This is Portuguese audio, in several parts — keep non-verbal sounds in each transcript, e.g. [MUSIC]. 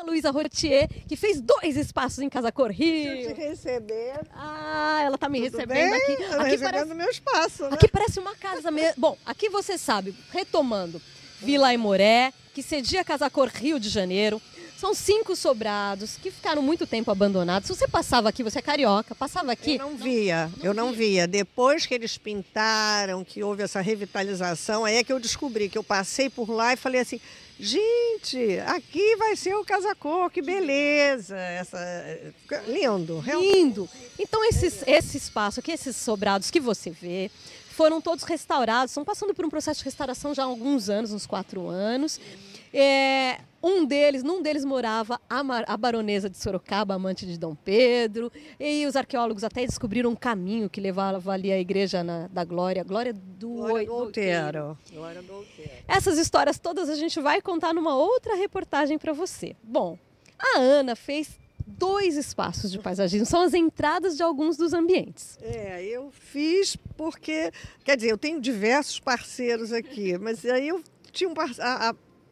Ana Luísa Rotier, que fez dois espaços em Casa Corrida. Deixa eu te receber. Ah, ela tá me Tudo recebendo bem? aqui. Tá aqui recebendo parece... meu espaço, né? Aqui parece uma casa mesmo. Bom, aqui você sabe, retomando, Vila Imoré, que cedia Cor Rio de Janeiro, são cinco sobrados que ficaram muito tempo abandonados. Se você passava aqui, você é carioca, passava aqui. Eu não via, não, não eu não via. via. Depois que eles pintaram, que houve essa revitalização, aí é que eu descobri que eu passei por lá e falei assim: Gente, aqui vai ser o casacô, que beleza! Essa... Lindo, realmente. Lindo! Então, esses, esse espaço aqui, esses sobrados que você vê, foram todos restaurados, estão passando por um processo de restauração já há alguns anos, uns quatro anos. É, um deles, num deles morava a, Mar, a baronesa de Sorocaba, amante de Dom Pedro, e os arqueólogos até descobriram um caminho que levava ali a igreja na, da Glória, Glória do, Glória Outeiro. Essas histórias todas a gente vai contar numa outra reportagem para você. Bom, a Ana fez dois espaços de paisagismo, são as entradas de alguns dos ambientes. É, eu fiz porque, quer dizer, eu tenho diversos parceiros aqui, mas aí eu tinha um parceiro,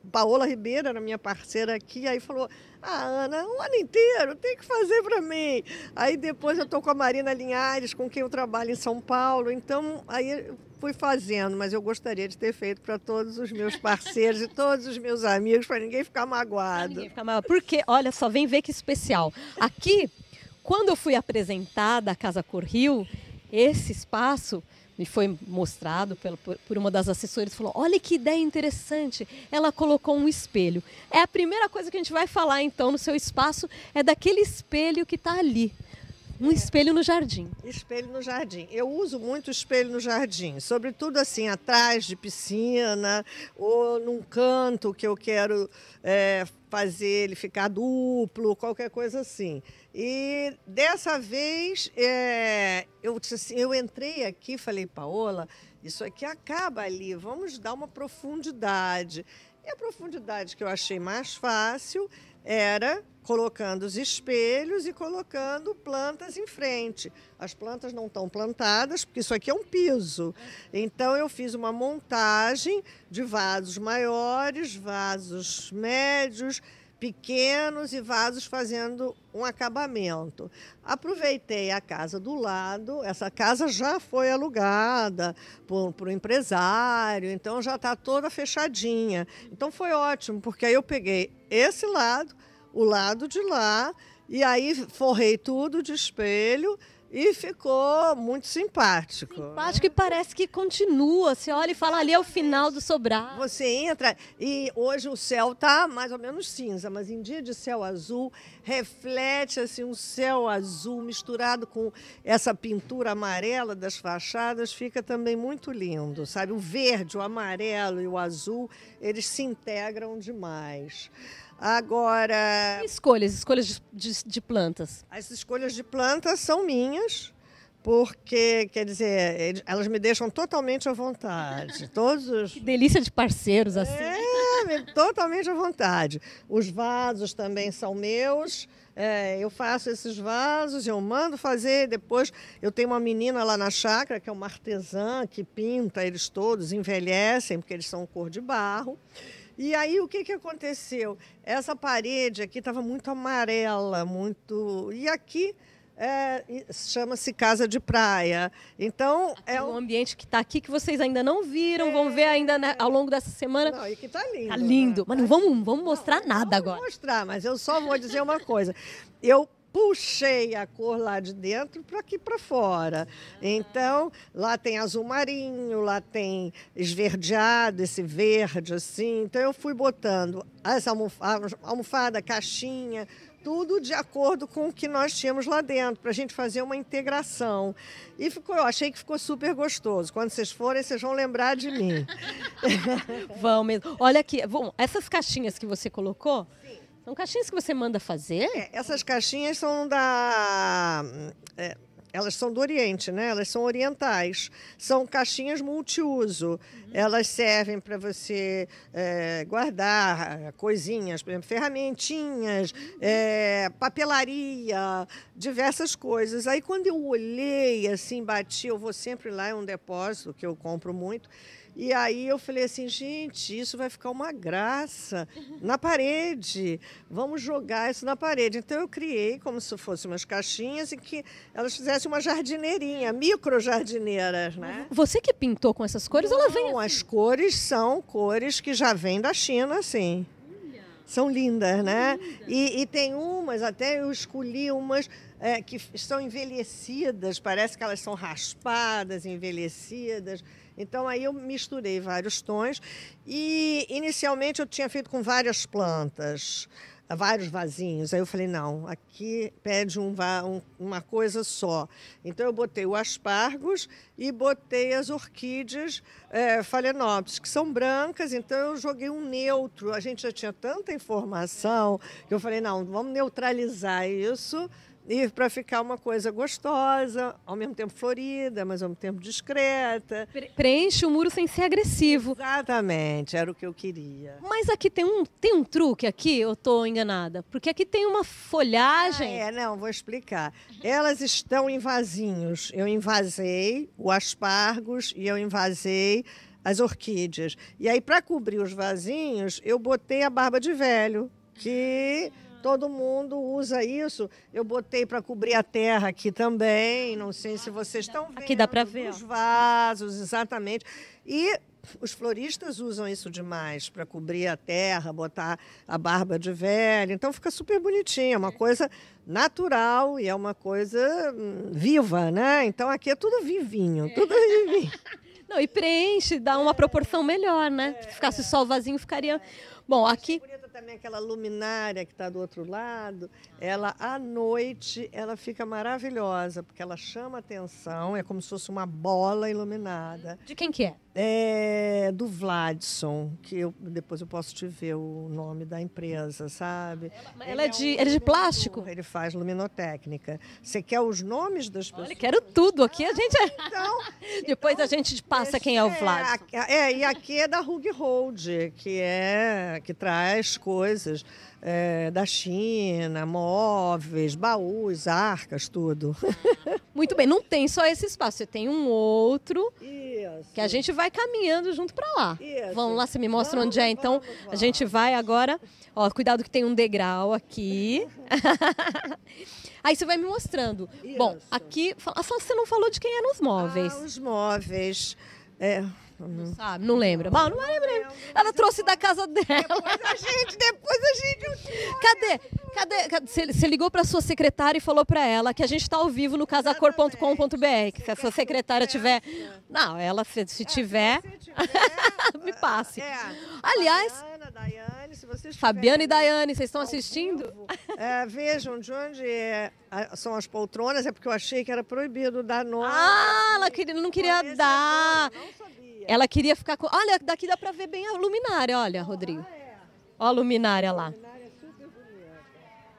Paola Ribeiro era minha parceira aqui, aí falou: Ah, Ana, um ano inteiro tem que fazer para mim. Aí depois eu estou com a Marina Linhares, com quem eu trabalho em São Paulo, então aí fui fazendo, mas eu gostaria de ter feito para todos os meus parceiros e todos os meus amigos, para ninguém ficar magoado. ninguém ficar magoado. Porque, olha só, vem ver que especial. Aqui, quando eu fui apresentada à Casa Corril, esse espaço me foi mostrado pelo, por, uma das assessores, falou: olha que ideia interessante. Ela colocou um espelho. É a primeira coisa que a gente vai falar então no seu espaço é daquele espelho que está ali. Um é. espelho no jardim. Espelho no jardim. Eu uso muito espelho no jardim, sobretudo assim, atrás de piscina ou num canto que eu quero é, fazer ele ficar duplo, qualquer coisa assim. E dessa vez é, eu disse assim, eu entrei aqui, falei Paola, isso aqui acaba ali, vamos dar uma profundidade. E a profundidade que eu achei mais fácil era colocando os espelhos e colocando plantas em frente. As plantas não estão plantadas, porque isso aqui é um piso. Então eu fiz uma montagem de vasos maiores, vasos médios pequenos e vasos fazendo um acabamento. Aproveitei a casa do lado, essa casa já foi alugada para o empresário, então já está toda fechadinha. Então foi ótimo, porque aí eu peguei esse lado, o lado de lá, e aí forrei tudo de espelho e ficou muito simpático. Simpático né? e parece que continua. Você olha e fala, ali é o final do sobrado. Você entra e hoje o céu tá mais ou menos cinza, mas em dia de céu azul, reflete assim um céu azul misturado com essa pintura amarela das fachadas, fica também muito lindo, sabe? O verde, o amarelo e o azul, eles se integram demais. Agora. escolhas, escolhas de, de, de, plantas. As escolhas de plantas são minhas, porque, quer dizer, elas me deixam totalmente à vontade. [LAUGHS] Todos os... Que delícia de parceiros assim. É, totalmente à vontade. Os vasos também são meus. É, eu faço esses vasos, eu mando fazer. Depois, eu tenho uma menina lá na chácara, que é uma artesã, que pinta eles todos, envelhecem, porque eles são cor de barro. E aí o que, que aconteceu? Essa parede aqui estava muito amarela, muito. E aqui é, chama-se Casa de Praia. Então aqui é um ambiente que está aqui que vocês ainda não viram, é... vão ver ainda né, ao longo dessa semana. Não, e que está lindo. Está lindo, né? mas não vamos, vamos mostrar não, nada não agora. Vou mostrar, mas eu só vou dizer uma coisa. Eu puxei a cor lá de dentro para aqui para fora. Então, lá tem azul marinho, lá tem esverdeado, esse verde assim. Então, eu fui botando as almofadas, almofada, caixinha, tudo de acordo com o que nós tínhamos lá dentro, para a gente fazer uma integração. E ficou, eu achei que ficou super gostoso. Quando vocês forem, vocês vão lembrar de mim. [LAUGHS] vão mesmo. Olha aqui, bom, essas caixinhas que você colocou. Sim são caixinhas que você manda fazer? É, essas caixinhas são da. É, elas são do Oriente, né? Elas são orientais. São caixinhas multiuso. Elas servem para você é, guardar eh, coisinhas, por exemplo, ferramentinhas, uhum. eh, papelaria, diversas coisas. Aí quando eu olhei, assim, bati, eu vou sempre lá, é um depósito que eu compro muito. E aí eu falei assim, gente, isso vai ficar uma graça na parede. Vamos jogar isso na parede. Então eu criei como se fossem umas caixinhas e que elas fizessem uma jardineirinha, micro jardineiras, né? Você que pintou com essas cores, Não, ela vem assim? as cores são cores que já vêm da China, assim. São lindas, né? Linda. E, e tem umas, até eu escolhi umas é, que estão envelhecidas, parece que elas são raspadas, envelhecidas. Então aí eu misturei vários tons e inicialmente eu tinha feito com várias plantas, vários vasinhos. Aí eu falei não, aqui pede um, um, uma coisa só. Então eu botei o aspargos e botei as orquídeas é, phalaenopsis, que são brancas. Então eu joguei um neutro. A gente já tinha tanta informação que eu falei não, vamos neutralizar isso e para ficar uma coisa gostosa, ao mesmo tempo florida, mas ao mesmo tempo discreta. Preenche o muro sem ser agressivo. Exatamente, era o que eu queria. Mas aqui tem um, tem um truque aqui, eu estou enganada? Porque aqui tem uma folhagem. Ah, é, não, vou explicar. Elas estão em vasinhos. Eu invasei o aspargos e eu invasei as orquídeas. E aí, para cobrir os vasinhos, eu botei a barba de velho, que Todo mundo usa isso. Eu botei para cobrir a terra aqui também. Não sei se vocês estão vendo. Aqui dá para ver. Os vasos, exatamente. E os floristas usam isso demais para cobrir a terra, botar a barba de velho. Então fica super bonitinho, é uma coisa natural e é uma coisa hum, viva, né? Então aqui é tudo vivinho, é. tudo vivinho. [LAUGHS] Não, e preenche, dá uma proporção melhor, né? É. Se ficasse só o vasinho, ficaria. Bom, aqui também aquela luminária que está do outro lado, ela à noite ela fica maravilhosa, porque ela chama atenção, é como se fosse uma bola iluminada. De quem que é? É do Vladson, que eu, depois eu posso te ver o nome da empresa, sabe? Ela, ela é, de, um é ele é de plástico? Ele faz luminotécnica. Você quer os nomes das pessoas? Olha, quero tudo. Aqui a gente... é. Ah, então, [LAUGHS] depois então, a gente passa quem é o Vladson. É, é, e aqui é da Rug Hold, que, é, que traz coisas é, da China, móveis, baús, arcas, tudo. [LAUGHS] Muito bem, não tem só esse espaço, você tem um outro Isso. que a gente vai caminhando junto para lá. Isso. Vamos lá, você me mostra vamos, onde é. Então, vamos, vamos. a gente vai agora. Ó, cuidado que tem um degrau aqui. [LAUGHS] Aí você vai me mostrando. Isso. Bom, aqui, você não falou de quem eram os móveis. Ah, os móveis. É. Não uhum. sabe, não lembra. não lembro. Ela trouxe da casa dela. Depois a gente, depois a gente. Cadê? Cadê? Você ligou para sua secretária e falou para ela que a gente está ao vivo no casacor.com.br. Que se a sua secretária é. tiver. Não, ela se, é, tiver. [LAUGHS] me passe. É. Aliás. Ana, Daiana. Daiane, se vocês Fabiana e Daiane, vocês estão assistindo? é, vejam de onde é, são as poltronas, é porque eu achei que era proibido dar nome. Ah, ela queria, não queria dar. Nome, não sabia. Ela queria ficar com. Olha, daqui dá para ver bem a luminária, olha, Rodrigo. Ah, é. Olha a luminária lá. A luminária é super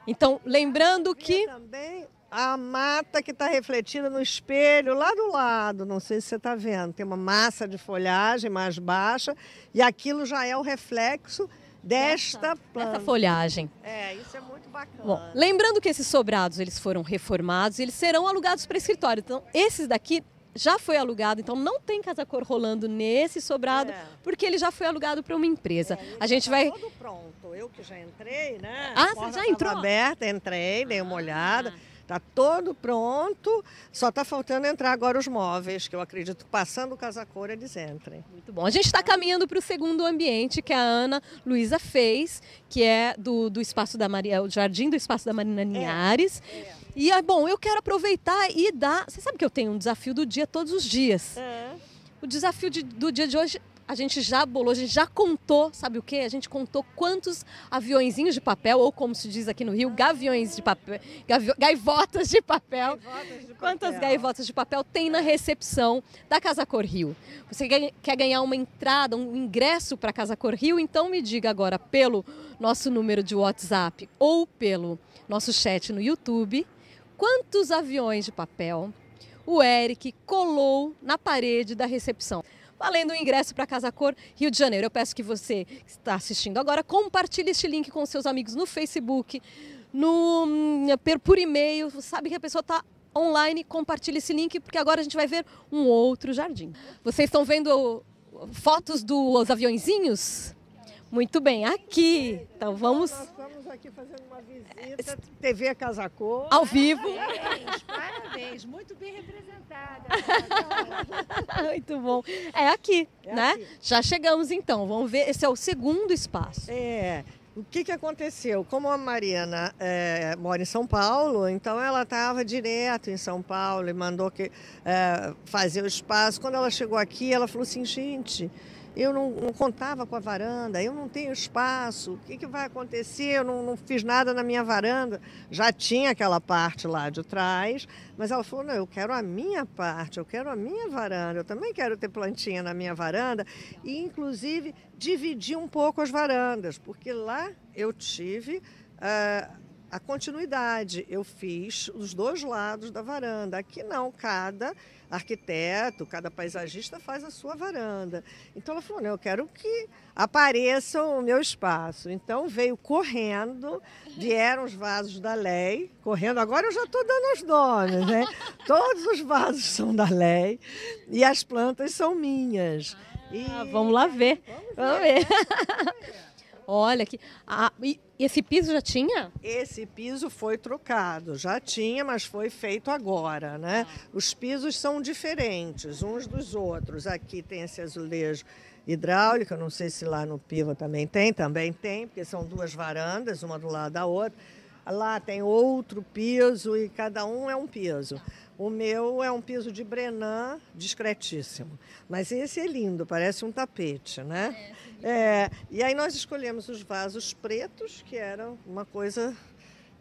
Então, lembrando que. É também a mata que está refletida no espelho lá do lado. Não sei se você está vendo. Tem uma massa de folhagem mais baixa e aquilo já é o reflexo desta planta. Essa folhagem. É, isso é muito bacana. Bom, lembrando que esses sobrados eles foram reformados e eles serão alugados para escritório. Então, esses daqui já foi alugado, então não tem casa cor rolando nesse sobrado, é. porque ele já foi alugado para uma empresa. É, a gente tá vai todo pronto. Eu que já entrei, né? Ah, você já entrou? Aberta, entrei, dei uma ah. olhada. Ah. Está todo pronto, só está faltando entrar agora os móveis, que eu acredito passando o Casacoura eles entrem. Muito bom. A gente está caminhando para o segundo ambiente que a Ana Luísa fez, que é do, do espaço da Maria, o Jardim do Espaço da Marina Niares É, é. E ah, bom, eu quero aproveitar e dar. Você sabe que eu tenho um desafio do dia todos os dias. É. O desafio de, do dia de hoje a gente já bolou, a gente já contou, sabe o quê? A gente contou quantos aviõezinhos de papel, ou como se diz aqui no Rio, gaviões de papel, gavi, gaivotas de papel. Gaivotas de Quantas papel. gaivotas de papel tem na recepção da Casa Cor Rio? Você quer ganhar uma entrada, um ingresso para a Casa Cor Rio? Então me diga agora pelo nosso número de WhatsApp ou pelo nosso chat no YouTube, quantos aviões de papel o Eric colou na parede da recepção valendo um ingresso para Casa Cor Rio de Janeiro. Eu peço que você que está assistindo agora compartilhe este link com seus amigos no Facebook, no hum, por e-mail. Sabe que a pessoa está online, compartilhe esse link porque agora a gente vai ver um outro jardim. Vocês estão vendo fotos dos aviãozinhos? Muito bem, aqui. Então vamos estou aqui fazendo uma visita, TV Casacô. Ao vivo. Parabéns, parabéns, muito bem representada. [LAUGHS] muito bom. É aqui, é né? Aqui. Já chegamos então, vamos ver, esse é o segundo espaço. É, o que, que aconteceu? Como a Mariana é, mora em São Paulo, então ela estava direto em São Paulo e mandou que, é, fazer o espaço. Quando ela chegou aqui, ela falou assim, gente eu não, não, contava com a varanda, eu não tenho espaço, o que, que vai acontecer? Eu não, não, fiz nada na minha varanda. Já tinha aquela parte lá de trás, mas ela falou: não, eu quero a minha parte, eu quero a minha varanda, eu também quero ter plantinha na minha varanda, e inclusive dividi um pouco as varandas, porque lá eu tive. Uh, a continuidade. Eu fiz os dois lados da varanda. Aqui não, cada arquiteto, cada paisagista faz a sua varanda. Então ela falou: eu quero que apareça o meu espaço. Então veio correndo, vieram os vasos da lei, correndo. Agora eu já estou dando os nomes, né? [LAUGHS] Todos os vasos são da lei e as plantas são minhas. Ah, e... vamos lá ver. Vamos ver. Vamos ver. [LAUGHS] Olha que. Ah, esse piso já tinha? Esse piso foi trocado, já tinha, mas foi feito agora, né? Ah. Os pisos são diferentes uns dos outros. Aqui tem esse azulejo hidráulico, não sei se lá no Piva também tem, também tem, porque são duas varandas, uma do lado da outra. Lá tem outro piso e cada um é um piso. Ah. O meu é um piso de Brenan, discretíssimo. Mas esse é lindo, parece um tapete, né? É, é, é, e aí nós escolhemos os vasos pretos, que eram uma coisa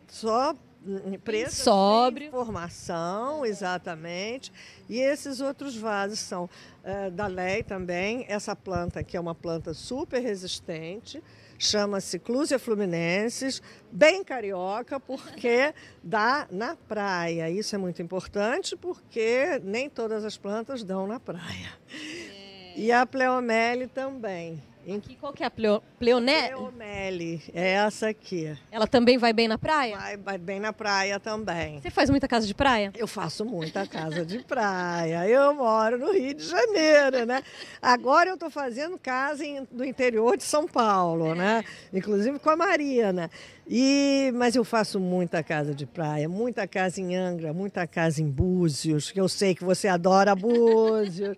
só hum, preta, sobre formação, uhum. exatamente. E esses outros vasos são é, da lei também. Essa planta aqui é uma planta super resistente chama-se Clusia fluminensis, bem carioca, porque dá na praia. Isso é muito importante porque nem todas as plantas dão na praia. É. E a Pleomele também. Em... qual que é a pleo... Pleonelli? Pleonelli, é essa aqui. Ela também vai bem na praia? Vai, vai, bem na praia também. Você faz muita casa de praia? Eu faço muita casa de praia. Eu moro no Rio de Janeiro, né? Agora eu estou fazendo casa em, no interior de São Paulo, né? Inclusive com a Marina. E, mas eu faço muita casa de praia, muita casa em Angra, muita casa em Búzios, que eu sei que você adora Búzios.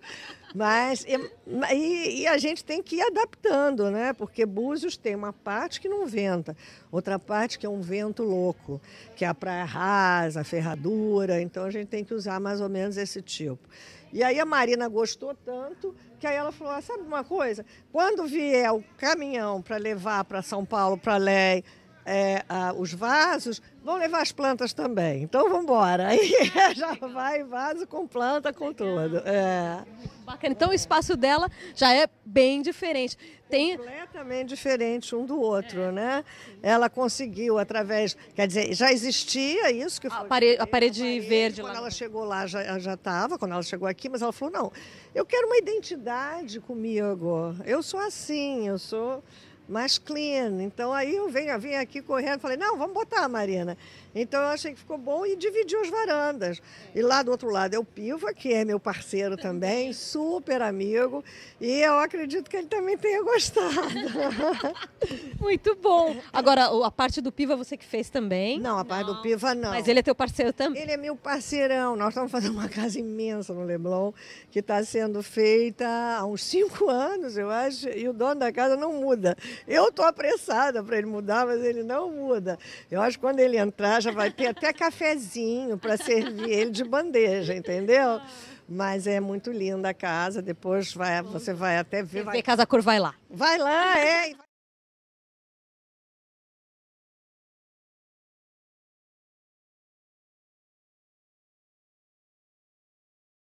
Mas e, e, a gente tem que ir adaptando, né? Porque Búzios tem uma parte que não venta, outra parte que é um vento louco, que é a praia rasa, a ferradura. Então a gente tem que usar mais ou menos esse tipo. E aí a Marina gostou tanto que aí ela falou: ah, sabe uma coisa? Quando vier o caminhão para levar para São Paulo, para Lé é, a, os vasos, vão levar as plantas também. Então vamos embora. Aí [LAUGHS] já vai vaso com planta, com tudo. É. Bacana. Então o espaço dela já é bem diferente. Tem... Completamente diferente um do outro, é. né? Ela conseguiu através, quer dizer, já existia isso que a foi parede, a parede, a parede verde. Quando lá. ela chegou lá já já estava, quando ela chegou aqui, mas ela falou não, eu quero uma identidade comigo. Eu sou assim, eu sou mais clean. Então aí eu venho, eu vim aqui correndo, falei, não, vamos botar, a Marina. Então eu achei que ficou bom e dividi as varandas. E lá do outro lado é o Piva, que é meu parceiro também, [LAUGHS] super amigo, e eu acredito que ele também tenha gostado. [LAUGHS] Muito bom. Agora, a parte do Piva você que fez também? Não, a parte não. do Piva não. Mas ele é teu parceiro também? Ele é meu parceirão. Nós estamos fazendo uma casa imensa no Leblon, que está sendo feita há uns cinco [LAUGHS] anos, eu acho, e o dono da casa não muda. Eu estou apressada para ele mudar, mas ele não muda. Eu acho que quando ele entrar já vai ter até cafezinho para servir ele de bandeja, entendeu? Mas é muito linda a casa. Depois vai, você vai até ver. Vai... Casa Cor vai lá. Vai lá, é.